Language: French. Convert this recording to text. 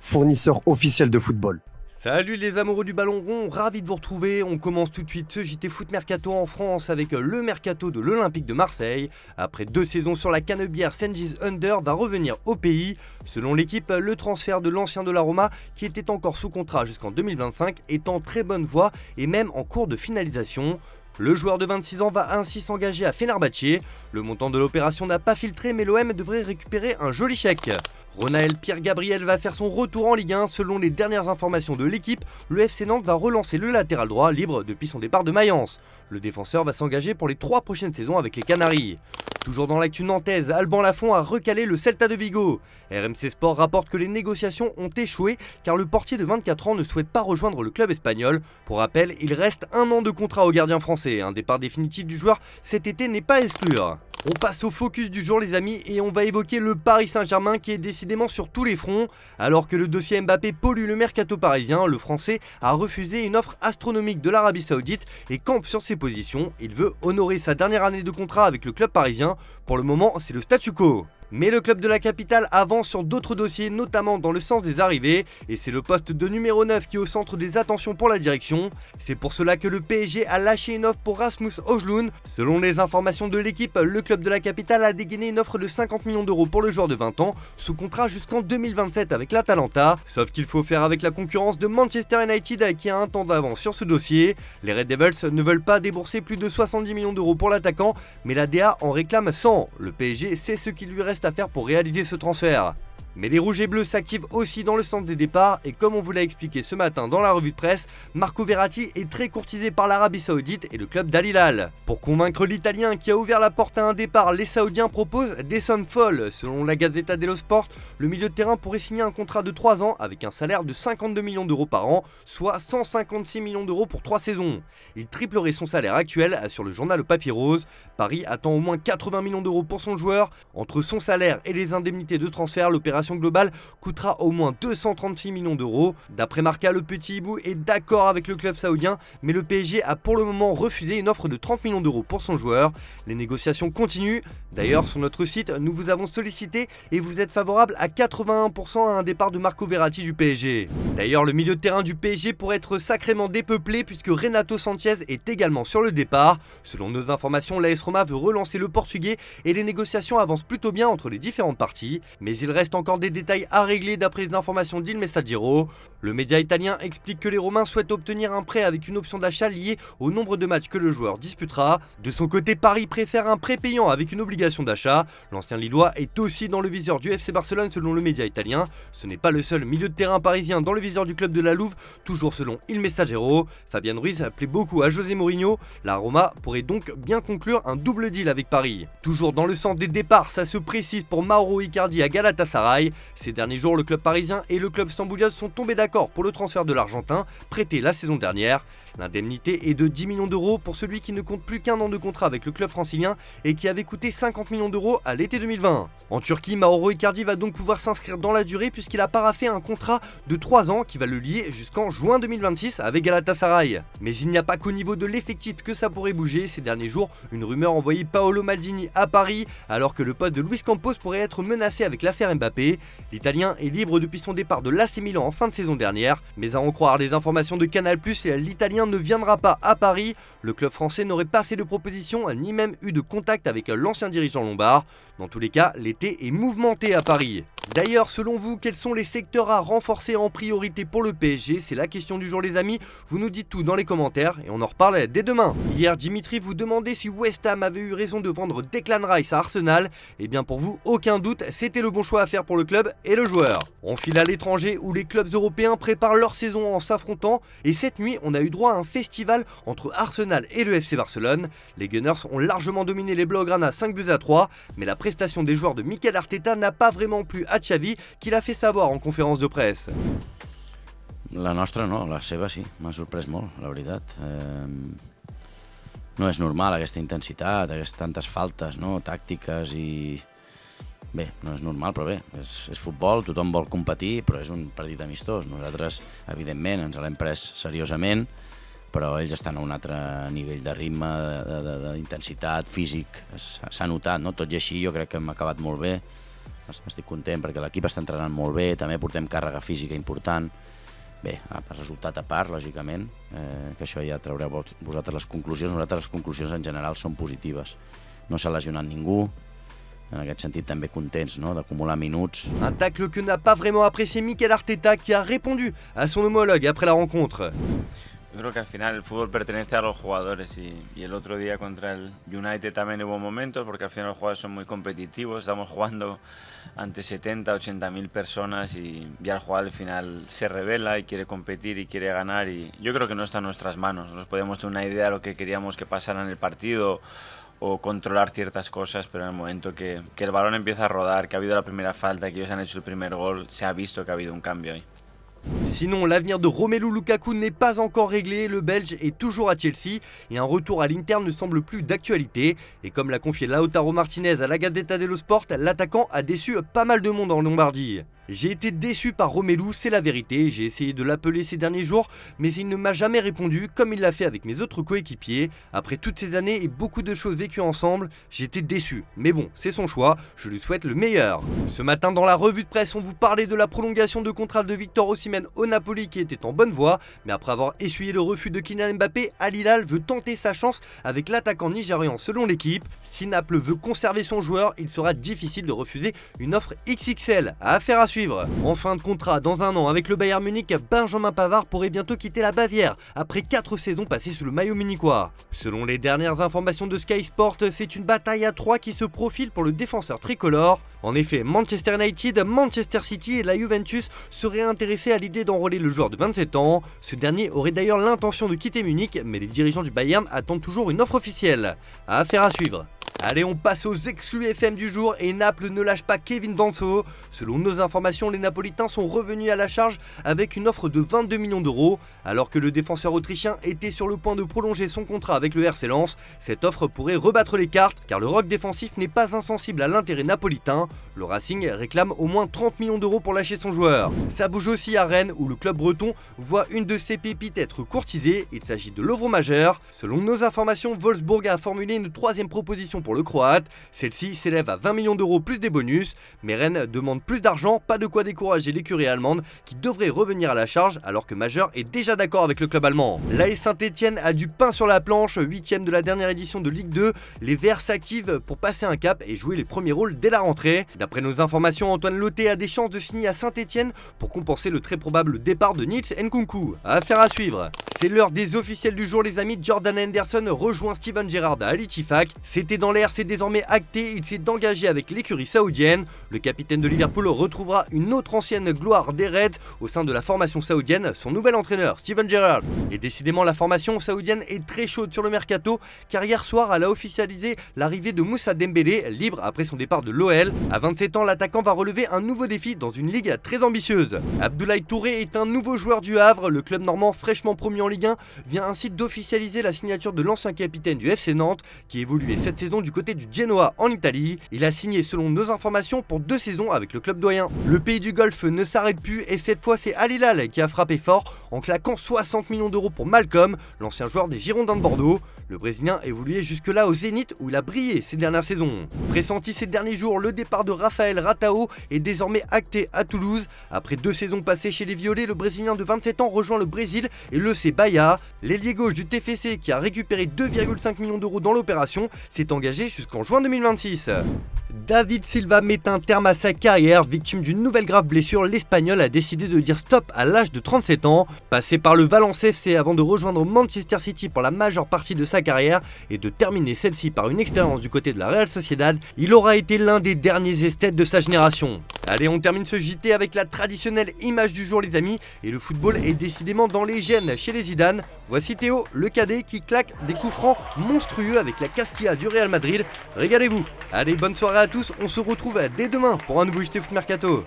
fournisseur officiel de football. Salut les amoureux du ballon rond, ravi de vous retrouver. On commence tout de suite ce JT Foot Mercato en France avec le mercato de l'Olympique de Marseille. Après deux saisons sur la canebière, Senji's Under va revenir au pays. Selon l'équipe, le transfert de l'ancien de la Roma, qui était encore sous contrat jusqu'en 2025, est en très bonne voie et même en cours de finalisation. Le joueur de 26 ans va ainsi s'engager à Fenerbahçe. Le montant de l'opération n'a pas filtré mais l'OM devrait récupérer un joli chèque. Ronaël Pierre-Gabriel va faire son retour en Ligue 1. Selon les dernières informations de l'équipe, le FC Nantes va relancer le latéral droit libre depuis son départ de Mayence. Le défenseur va s'engager pour les trois prochaines saisons avec les Canaries. Toujours dans l'actu nantaise, Alban Lafont a recalé le Celta de Vigo. RMC Sport rapporte que les négociations ont échoué car le portier de 24 ans ne souhaite pas rejoindre le club espagnol. Pour rappel, il reste un an de contrat au gardien français. Un départ définitif du joueur cet été n'est pas à exclure. On passe au focus du jour les amis et on va évoquer le Paris Saint-Germain qui est décidément sur tous les fronts. Alors que le dossier Mbappé pollue le mercato parisien, le français a refusé une offre astronomique de l'Arabie Saoudite et campe sur ses positions. Il veut honorer sa dernière année de contrat avec le club parisien. Pour le moment c'est le statu quo. Mais le club de la capitale avance sur d'autres dossiers, notamment dans le sens des arrivées, et c'est le poste de numéro 9 qui est au centre des attentions pour la direction. C'est pour cela que le PSG a lâché une offre pour Rasmus Hojlund. Selon les informations de l'équipe, le club de la capitale a dégainé une offre de 50 millions d'euros pour le joueur de 20 ans, sous contrat jusqu'en 2027 avec l'Atalanta. Sauf qu'il faut faire avec la concurrence de Manchester United qui a un temps d'avance sur ce dossier. Les Red Devils ne veulent pas débourser plus de 70 millions d'euros pour l'attaquant, mais la DA en réclame 100. Le PSG sait ce qu'il lui reste à faire pour réaliser ce transfert mais les rouges et bleus s'activent aussi dans le centre des départs et comme on vous l'a expliqué ce matin dans la revue de presse, Marco Verratti est très courtisé par l'Arabie Saoudite et le club Dalilal. Pour convaincre l'Italien qui a ouvert la porte à un départ, les Saoudiens proposent des sommes folles. Selon la Gazzetta dello Sport, le milieu de terrain pourrait signer un contrat de 3 ans avec un salaire de 52 millions d'euros par an, soit 156 millions d'euros pour 3 saisons. Il triplerait son salaire actuel assure le journal Papier Rose. Paris attend au moins 80 millions d'euros pour son joueur. Entre son salaire et les indemnités de transfert, le global globale coûtera au moins 236 millions d'euros. D'après Marca, le petit hibou est d'accord avec le club saoudien, mais le PSG a pour le moment refusé une offre de 30 millions d'euros pour son joueur. Les négociations continuent. D'ailleurs, sur notre site, nous vous avons sollicité et vous êtes favorable à 81% à un départ de Marco Verratti du PSG. D'ailleurs, le milieu de terrain du PSG pourrait être sacrément dépeuplé puisque Renato Sanchez est également sur le départ. Selon nos informations, l'AS Roma veut relancer le portugais et les négociations avancent plutôt bien entre les différentes parties, mais il reste en encore des détails à régler d'après les informations d'Il Messaggero. Le média italien explique que les Romains souhaitent obtenir un prêt avec une option d'achat liée au nombre de matchs que le joueur disputera. De son côté, Paris préfère un prêt payant avec une obligation d'achat. L'ancien Lillois est aussi dans le viseur du FC Barcelone selon le média italien. Ce n'est pas le seul milieu de terrain parisien dans le viseur du club de la Louve, toujours selon Il Messaggero. Fabian Ruiz plaît beaucoup à José Mourinho. La Roma pourrait donc bien conclure un double deal avec Paris. Toujours dans le sens des départs, ça se précise pour Mauro Icardi à Galatasaray. Ces derniers jours, le club parisien et le club stambouliote sont tombés d'accord pour le transfert de l'Argentin, prêté la saison dernière. L'indemnité est de 10 millions d'euros pour celui qui ne compte plus qu'un an de contrat avec le club francilien et qui avait coûté 50 millions d'euros à l'été 2020. En Turquie, Mauro Icardi va donc pouvoir s'inscrire dans la durée puisqu'il a paraffé un contrat de 3 ans qui va le lier jusqu'en juin 2026 avec Galatasaray. Mais il n'y a pas qu'au niveau de l'effectif que ça pourrait bouger. Ces derniers jours, une rumeur envoyait Paolo Maldini à Paris alors que le pote de Luis Campos pourrait être menacé avec l'affaire Mbappé. L'Italien est libre depuis son départ de l'AC Milan en fin de saison dernière, mais à en croire les informations de Canal+, l'Italien ne viendra pas à Paris, le club français n'aurait pas fait de proposition ni même eu de contact avec l'ancien dirigeant lombard. Dans tous les cas, l'été est mouvementé à Paris. D'ailleurs, selon vous, quels sont les secteurs à renforcer en priorité pour le PSG C'est la question du jour les amis, vous nous dites tout dans les commentaires et on en reparle dès demain. Hier, Dimitri vous demandait si West Ham avait eu raison de vendre Declan Rice à Arsenal. Et eh bien pour vous, aucun doute, c'était le bon choix à faire pour le club et le joueur. On file à l'étranger où les clubs européens préparent leur saison en s'affrontant et cette nuit, on a eu droit à un festival entre Arsenal et le FC Barcelone. Les Gunners ont largement dominé les Blaugrana 5 buts à 3, mais la prestation des joueurs de Mikel Arteta n'a pas vraiment plu à Xavi, qu'il a fait savoir en conférence de presse. La nostra no, la seva sí, m'ha sorprès molt, la veritat. Eh, no és normal aquesta intensitat, aquestes tantes faltes no, tàctiques i... Bé, no és normal, però bé, és, és futbol, tothom vol competir, però és un partit amistós. Nosaltres, evidentment, ens l'hem pres seriosament, però ells estan a un altre nivell de ritme, d'intensitat, físic, s'ha notat, no? Tot i així jo crec que hem acabat molt bé, estic content perquè l'equip està entrenant molt bé, també portem càrrega física important, bé, resultat a part, lògicament, eh, que això ja traureu vosaltres les conclusions, nosaltres les conclusions en general són positives. No s'ha lesionat ningú, en aquest sentit també contents no? d'acumular minuts. Un tacle que n'a pas vraiment apprécié Mikel Arteta qui a répondu a son homologue après la rencontre. Yo creo que al final el fútbol pertenece a los jugadores y, el otro día contra el United también hubo momentos porque al final los jugadores son muy competitivos, estamos jugando ante 70, 80 mil personas y ya el jugador al final se revela y quiere competir y quiere ganar y yo creo que no está en nuestras manos, nos podemos tener una idea de lo que queríamos que pasara en el partido o controlar ciertas cosas, pero en el momento que, que el balón empieza a rodar, que ha habido la primera falta, que ellos han hecho el primer gol, se ha visto que ha habido un cambio ahí. Sinon, l'avenir de Romelu Lukaku n'est pas encore réglé, le Belge est toujours à Chelsea et un retour à l'Inter ne semble plus d'actualité. Et comme l'a confié Lautaro Martinez à la Gazzetta dello Sport, l'attaquant a déçu pas mal de monde en Lombardie. J'ai été déçu par Romelu, c'est la vérité, j'ai essayé de l'appeler ces derniers jours, mais il ne m'a jamais répondu comme il l'a fait avec mes autres coéquipiers. Après toutes ces années et beaucoup de choses vécues ensemble, j'ai été déçu. Mais bon, c'est son choix, je lui souhaite le meilleur. Ce matin dans la revue de presse, on vous parlait de la prolongation de contrat de Victor Osimhen au Napoli qui était en bonne voie, mais après avoir essuyé le refus de Kylian Mbappé, Alilal veut tenter sa chance avec l'attaquant nigérian selon l'équipe. Si Naples veut conserver son joueur, il sera difficile de refuser une offre XXL. À affaire à suivre en fin de contrat, dans un an, avec le Bayern Munich, Benjamin Pavard pourrait bientôt quitter la Bavière, après 4 saisons passées sous le maillot munichois. Selon les dernières informations de Sky Sport, c'est une bataille à 3 qui se profile pour le défenseur tricolore. En effet, Manchester United, Manchester City et la Juventus seraient intéressés à l'idée d'enrôler le joueur de 27 ans. Ce dernier aurait d'ailleurs l'intention de quitter Munich, mais les dirigeants du Bayern attendent toujours une offre officielle. Affaire à suivre. Allez, on passe aux exclus FM du jour et Naples ne lâche pas Kevin Danso. Selon nos informations, les Napolitains sont revenus à la charge avec une offre de 22 millions d'euros. Alors que le défenseur autrichien était sur le point de prolonger son contrat avec le RC Lens, cette offre pourrait rebattre les cartes car le rock défensif n'est pas insensible à l'intérêt napolitain. Le Racing réclame au moins 30 millions d'euros pour lâcher son joueur. Ça bouge aussi à Rennes où le club breton voit une de ses pépites être courtisée. Il s'agit de l'Ovro Majeur. Selon nos informations, Wolfsburg a formulé une troisième proposition pour le croate. Celle-ci s'élève à 20 millions d'euros plus des bonus, mais Rennes demande plus d'argent, pas de quoi décourager l'écurie allemande qui devrait revenir à la charge alors que Majeur est déjà d'accord avec le club allemand. L'AS Saint-Etienne a du pain sur la planche, 8ème de la dernière édition de Ligue 2, les Verts s'activent pour passer un cap et jouer les premiers rôles dès la rentrée. D'après nos informations, Antoine Lotté a des chances de signer à Saint-Etienne pour compenser le très probable départ de Nils Nkunku. Affaire à suivre. C'est l'heure des officiels du jour les amis, Jordan Henderson rejoint Steven Gerrard à Alitifac. C'était dans l'air, c'est désormais acté, il s'est engagé avec l'écurie saoudienne. Le capitaine de Liverpool retrouvera une autre ancienne gloire des Reds au sein de la formation saoudienne, son nouvel entraîneur Steven Gerrard. Et décidément la formation saoudienne est très chaude sur le mercato car hier soir elle a officialisé l'arrivée de Moussa Dembélé, libre après son départ de l'OL. À 27 ans, l'attaquant va relever un nouveau défi dans une ligue très ambitieuse. Abdoulaye Touré est un nouveau joueur du Havre, le club normand fraîchement promu en Ligue 1 vient ainsi d'officialiser la signature de l'ancien capitaine du FC Nantes, qui évoluait cette saison du côté du Genoa en Italie. Il a signé selon nos informations pour deux saisons avec le club doyen. Le pays du Golfe ne s'arrête plus et cette fois c'est Al Hilal qui a frappé fort en claquant 60 millions d'euros pour Malcolm, l'ancien joueur des Girondins de Bordeaux. Le Brésilien évoluait jusque-là au Zénith où il a brillé ces dernières saisons. Pressenti ces derniers jours, le départ de Rafael Ratao est désormais acté à Toulouse. Après deux saisons passées chez les Violets, le Brésilien de 27 ans rejoint le Brésil et le sait. Baya, l'ailier gauche du TFC qui a récupéré 2,5 millions d'euros dans l'opération, s'est engagé jusqu'en juin 2026. David Silva met un terme à sa carrière, victime d'une nouvelle grave blessure, l'Espagnol a décidé de dire stop à l'âge de 37 ans. Passé par le Valence FC avant de rejoindre Manchester City pour la majeure partie de sa carrière et de terminer celle-ci par une expérience du côté de la Real Sociedad, il aura été l'un des derniers esthètes de sa génération. Allez, on termine ce JT avec la traditionnelle image du jour les amis, et le football est décidément dans les gènes chez les Zidane. Voici Théo, le cadet qui claque des coups francs monstrueux avec la Castilla du Real Madrid. Régalez-vous Allez, bonne soirée à tous, on se retrouve dès demain pour un nouveau JT Foot Mercato.